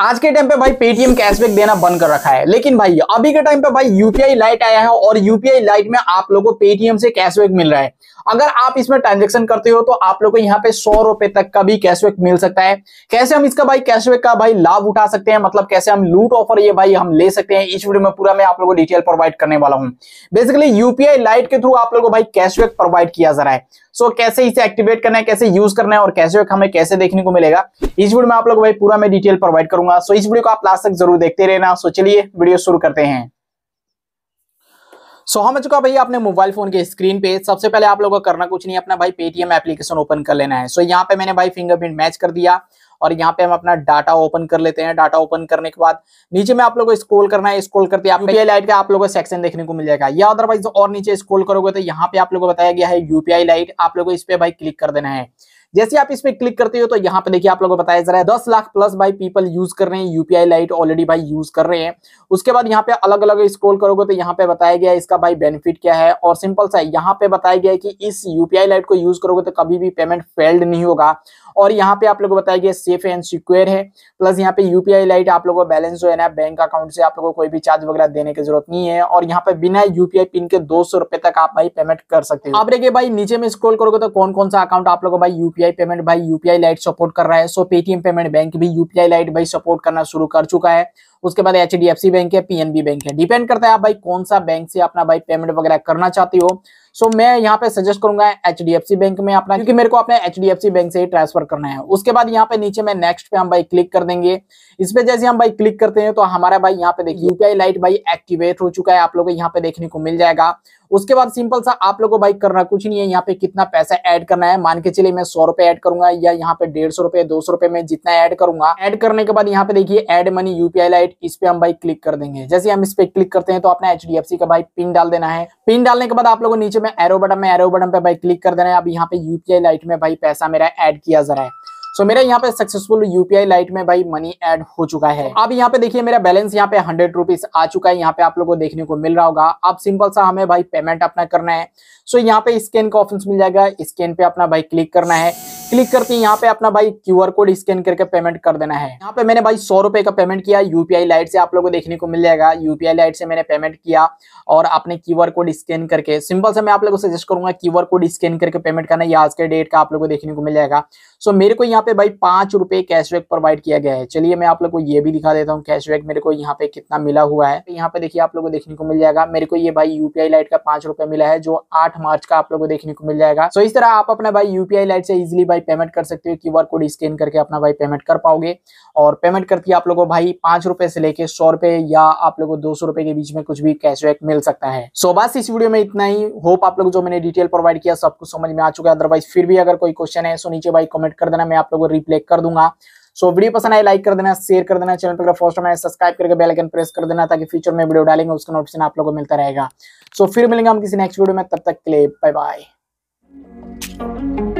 आज के टाइम पे भाई पेटीएम कैशबैक देना बंद कर रखा है लेकिन भाई अभी के टाइम पे भाई यूपीआई लाइट आया है और यूपीआई लाइट में आप लोगों को पेटीएम से कैशबैक मिल रहा है अगर आप इसमें ट्रांजेक्शन करते हो तो आप लोग को यहाँ पे सौ रुपए तक का भी कैशबैक मिल सकता है कैसे हम इसका भाई कैशबैक का भाई लाभ उठा सकते हैं मतलब कैसे हम लूट ऑफर ये भाई हम ले सकते हैं इस वीडियो में पूरा मैं आप लोगों को डिटेल प्रोवाइड करने वाला हूँ बेसिकली यूपीआई लाइट के थ्रू आप लोगों को भाई कैशबैक प्रोवाइड किया जा रहा है सो so, कैसे इसे एक्टिवेट करना है कैसे यूज करना है और कैशबैक हमें कैसे देखने को मिलेगा इस वीडियो में आप लोग भाई पूरा मैं डिटेल प्रोवाइड करूंगा सो so, इस वीडियो को आप लास्ट तक जरूर देखते रहना सो so, चलिए वीडियो शुरू करते हैं सो हम चुका भाई अपने मोबाइल फोन के स्क्रीन पे सबसे पहले आप लोगों को करना कुछ नहीं अपना भाई पेटीएम एप्लीकेशन ओपन कर लेना है सो so, यहाँ पे मैंने भाई फिंगरप्रिंट मैच कर दिया और यहाँ पे हम अपना डाटा ओपन कर लेते हैं डाटा ओपन करने के बाद नीचे में आप लोगों को स्क्रॉल करना है स्क्रॉल करते हैं यूपीआई लाइट का आप लोगों को सेक्शन देखने को मिल जाएगा या अदरवाइज और नीचे स्क्रॉल करोगे तो यहाँ पे आप लोगों को बताया गया है यूपीआई लाइट आप लोगों को इस पे भाई क्लिक कर देना है जैसे आप इस पर क्लिक करते हो तो यहाँ पे देखिए आप लोगों को बताया जा रहा है दस लाख प्लस भाई पीपल यूज कर रहे हैं यूपीआई लाइट ऑलरेडी भाई यूज कर रहे हैं उसके बाद यहाँ पे अलग अलग स्क्रोल करोगे तो यहाँ पे बताया गया इसका भाई बेनिफिट क्या है और सिंपल सा यहाँ पे बताया गया कि इस यूपीआई लाइट को यूज करोगे तो कभी भी पेमेंट फेल्ड नहीं होगा और यहाँ पे आप लोगों को बताया गया सेफ एंड सिक्योर है प्लस यहाँ पे यूपीआई लाइट आप लोगों को बैलेंस जो है ना बैंक अकाउंट से आप लोगों को कोई भी चार्ज वगैरह देने की जरूरत नहीं है और यहाँ पे बिना यूपीआई पिन के दो सौ तक आप भाई पेमेंट कर सकते हो आप देखिए भाई नीचे में स्क्रोल करोगे तो कौन कौन सा अकाउंट आप लोगों को भाई यूपीआई यूपीआई पेमेंट भाई यूपीआई लाइट सपोर्ट कर रहा है सो पेटीएम पेमेंट बैंक भी यूपीआई लाइट भाई सपोर्ट करना शुरू कर चुका है उसके बाद एच बैंक है पीएनबी बैंक है डिपेंड करता है आप भाई कौन सा बैंक से अपना भाई पेमेंट वगैरह करना चाहते हो सो so, मैं यहाँ पे सजेस्ट करूंगा एच बैंक में अपना क्योंकि मेरे को अपने एच बैंक से ही ट्रांसफर करना है उसके बाद यहाँ पे नीचे में नेक्स्ट पे हम भाई क्लिक कर देंगे इस पे जैसे हम भाई क्लिक करते हैं तो हमारा भाई यहाँ पे देखिए यूपीआई लाइट भाई एक्टिवेट हो चुका है आप लोगों को यहाँ पे देखने को मिल जाएगा उसके बाद सिंपल सा आप लोगों को भाई करना कुछ नहीं है यहाँ पे कितना पैसा ऐड करना है मान के चलिए मैं सौ रुपए ऐड करूंगा या यहाँ पे डेढ़ सौ रुपए दो सौ रुपए में जितना ऐड करूंगा ऐड करने के बाद यहाँ पे देखिए add money UPI lite right इस पे हम भाई क्लिक कर देंगे जैसे हम इस पे क्लिक करते हैं तो आपने एच का भाई पिन डाल देना है पिन डालने के बाद आप लोगों नीचे में एरो बटन में एरो बटन पे भाई क्लिक कर देना है अब यहाँ पे यूपीआई लाइट में भाई पैसा मेरा एड किया जा रहा है सो so, मेरा यहाँ पे सक्सेसफुल यूपीआई लाइट में भाई मनी ऐड हो चुका है अब यहाँ पे देखिए मेरा बैलेंस यहाँ पे हंड्रेड रुपीज आ चुका है यहाँ पे आप लोगों को देखने को मिल रहा होगा अब सिंपल सा हमें भाई पेमेंट अपना करना है सो so, यहाँ पे स्कैन का ऑप्शन मिल जाएगा स्कैन पे अपना भाई क्लिक करना है क्लिक करते यहाँ पे अपना भाई क्यूआर कोड स्कैन करके पेमेंट कर देना है यहाँ पे मैंने भाई सौ रुपए का पेमेंट किया यूपीआई लाइट से आप लोगों को देखने को मिल जाएगा यूपीआई लाइट से मैंने पेमेंट किया और अपने क्यूआर कोड स्कैन करके सिंपल से मैं आप लोगों को सजेस्ट करूंगा क्यूआर कोड स्कैन करके पेमेंट करना ये आज के डेट का आप लोग को देखने को मिल जाएगा सो मेरे को यहाँ पे भाई पांच रुपए कैशबैक प्रोवाइड किया गया है चलिए मैं आप लोग को ये भी दिखा देता हूँ कैशबैक मेरे को यहाँ पे कितना मिला हुआ है यहाँ पे देखिए आप लोग को देखने को मिल जाएगा मेरे को ये भाई यूपीआई लाइट का पांच मिला है जो आठ मार्च का आप लोग को देखने को मिल जाएगा सो इस तरह आप अपना भाई यूपीआई लाइट से इजिली भाई भाई पेमेंट कर सकते हो क्यू आर कोड स्कैन करके अपना भाई पेमेंट कर पाओगे और पेमेंट करके आप लोगों को भाई पांच रुपए से लेके सौ रुपए या आप लोगों को दो सौ रुपए के बीच में कुछ भी कैशबैक मिल सकता है सो बस इस वीडियो में इतना ही होप आप लोग जो मैंने डिटेल प्रोवाइड किया सब कुछ समझ में आ चुका है अदरवाइज फिर भी अगर कोई क्वेश्चन है सो नीचे भाई कमेंट कर देना मैं आप लोगों को रिप्ले कर दूंगा सो वीडियो पसंद आए लाइक कर देना शेयर कर देना चैनल पर फर्स्ट टाइम सब्सक्राइब करके बेल आइकन प्रेस कर देना ताकि फ्यूचर में वीडियो डालेंगे उसका नोटिफिकेशन आप लोगों को मिलता रहेगा सो फिर मिलेंगे हम किसी नेक्स्ट वीडियो में तब तक के लिए बाय बाय